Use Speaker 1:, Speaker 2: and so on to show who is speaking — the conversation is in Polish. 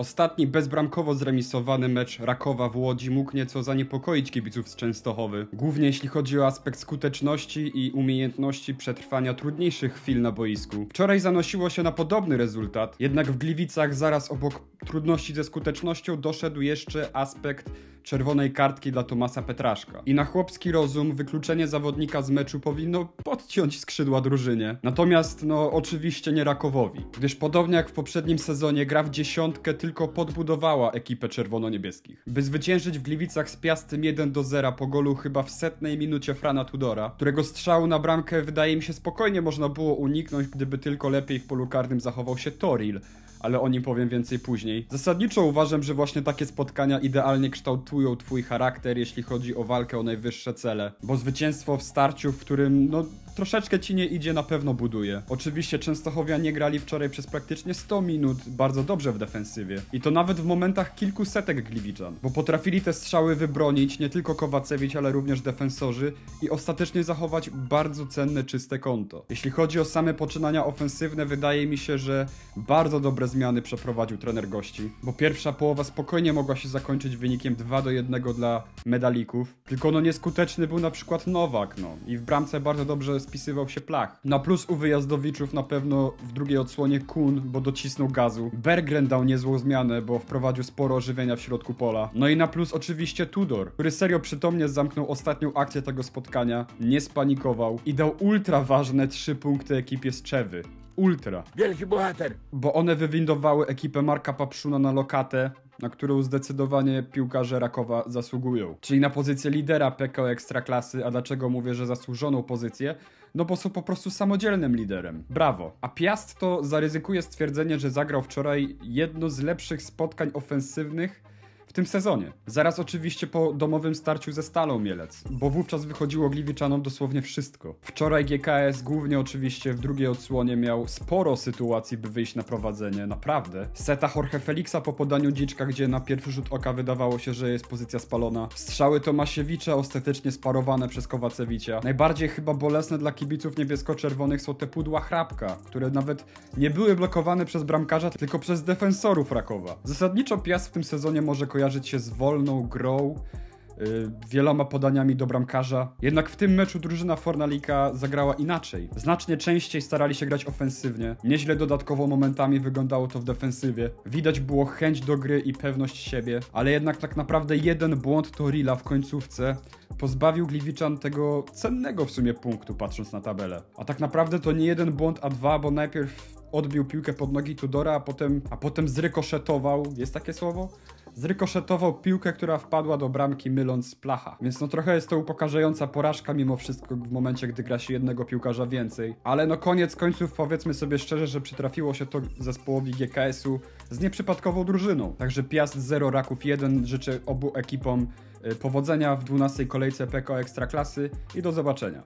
Speaker 1: Ostatni bezbramkowo zremisowany mecz Rakowa w Łodzi mógł nieco zaniepokoić kibiców z Częstochowy, głównie jeśli chodzi o aspekt skuteczności i umiejętności przetrwania trudniejszych chwil na boisku. Wczoraj zanosiło się na podobny rezultat, jednak w Gliwicach zaraz obok trudności ze skutecznością doszedł jeszcze aspekt czerwonej kartki dla Tomasa Petraszka. I na chłopski rozum wykluczenie zawodnika z meczu powinno podciąć skrzydła drużynie. Natomiast no oczywiście nie Rakowowi, gdyż podobnie jak w poprzednim sezonie gra w dziesiątkę tylko podbudowała ekipę czerwono-niebieskich. By zwyciężyć w Gliwicach z Piastym 1 do 0 po golu chyba w setnej minucie Frana Tudora, którego strzału na bramkę wydaje mi się spokojnie można było uniknąć, gdyby tylko lepiej w polu karnym zachował się Toril, ale o nim powiem więcej później. Zasadniczo uważam, że właśnie takie spotkania idealnie kształtują twój charakter, jeśli chodzi o walkę o najwyższe cele, bo zwycięstwo w starciu, w którym no troszeczkę ci nie idzie, na pewno buduje. Oczywiście Częstochowia nie grali wczoraj przez praktycznie 100 minut bardzo dobrze w defensywie. I to nawet w momentach kilku setek Gliwiczan, bo potrafili te strzały wybronić nie tylko Kowacewicz, ale również defensorzy i ostatecznie zachować bardzo cenne czyste konto. Jeśli chodzi o same poczynania ofensywne, wydaje mi się, że bardzo dobre zmiany przeprowadził trener gości, bo pierwsza połowa spokojnie mogła się zakończyć wynikiem 2 do 1 dla medalików, tylko no nieskuteczny był na przykład Nowak, no i w bramce bardzo dobrze spisywał się plach. Na plus u wyjazdowiczów na pewno w drugiej odsłonie Kun, bo docisnął gazu. Bergren dał niezłą zmianę, bo wprowadził sporo ożywienia w środku pola. No i na plus oczywiście Tudor, który serio przytomnie zamknął ostatnią akcję tego spotkania, nie spanikował i dał ultra ważne trzy punkty ekipie z Czewy ultra. Wielki bohater! Bo one wywindowały ekipę Marka Papszuna na lokatę, na którą zdecydowanie piłkarze Rakowa zasługują. Czyli na pozycję lidera PKO Ekstraklasy, a dlaczego mówię, że zasłużoną pozycję? No bo są po prostu samodzielnym liderem. Brawo. A Piast to zaryzykuje stwierdzenie, że zagrał wczoraj jedno z lepszych spotkań ofensywnych w tym sezonie. Zaraz oczywiście po domowym starciu ze Stalą Mielec, bo wówczas wychodziło Gliwiczanom dosłownie wszystko. Wczoraj GKS, głównie oczywiście w drugiej odsłonie, miał sporo sytuacji, by wyjść na prowadzenie, naprawdę. Seta Jorge Felixa po podaniu Dziczka, gdzie na pierwszy rzut oka wydawało się, że jest pozycja spalona. Strzały Tomasiewicza ostatecznie sparowane przez Kowacewicza. Najbardziej chyba bolesne dla kibiców niebiesko-czerwonych są te pudła Hrabka, które nawet nie były blokowane przez bramkarza, tylko przez defensorów Rakowa. Zasadniczo Piast w tym sezonie może kojarzyć kojarzyć się z wolną grą, y, wieloma podaniami do bramkarza. Jednak w tym meczu drużyna Fornalika zagrała inaczej. Znacznie częściej starali się grać ofensywnie. Nieźle dodatkowo momentami wyglądało to w defensywie. Widać było chęć do gry i pewność siebie, ale jednak tak naprawdę jeden błąd Torila w końcówce pozbawił Gliwiczan tego cennego w sumie punktu patrząc na tabelę. A tak naprawdę to nie jeden błąd, a dwa, bo najpierw odbił piłkę pod nogi Tudora, a potem, a potem zrykoszetował, jest takie słowo? zrykoszetował piłkę, która wpadła do bramki myląc placha. Więc no trochę jest to upokarzająca porażka mimo wszystko w momencie, gdy gra się jednego piłkarza więcej. Ale no koniec końców powiedzmy sobie szczerze, że przytrafiło się to zespołowi GKS-u z nieprzypadkową drużyną. Także Piast 0, Raków 1 życzę obu ekipom y, powodzenia w 12 kolejce PKO Ekstraklasy i do zobaczenia.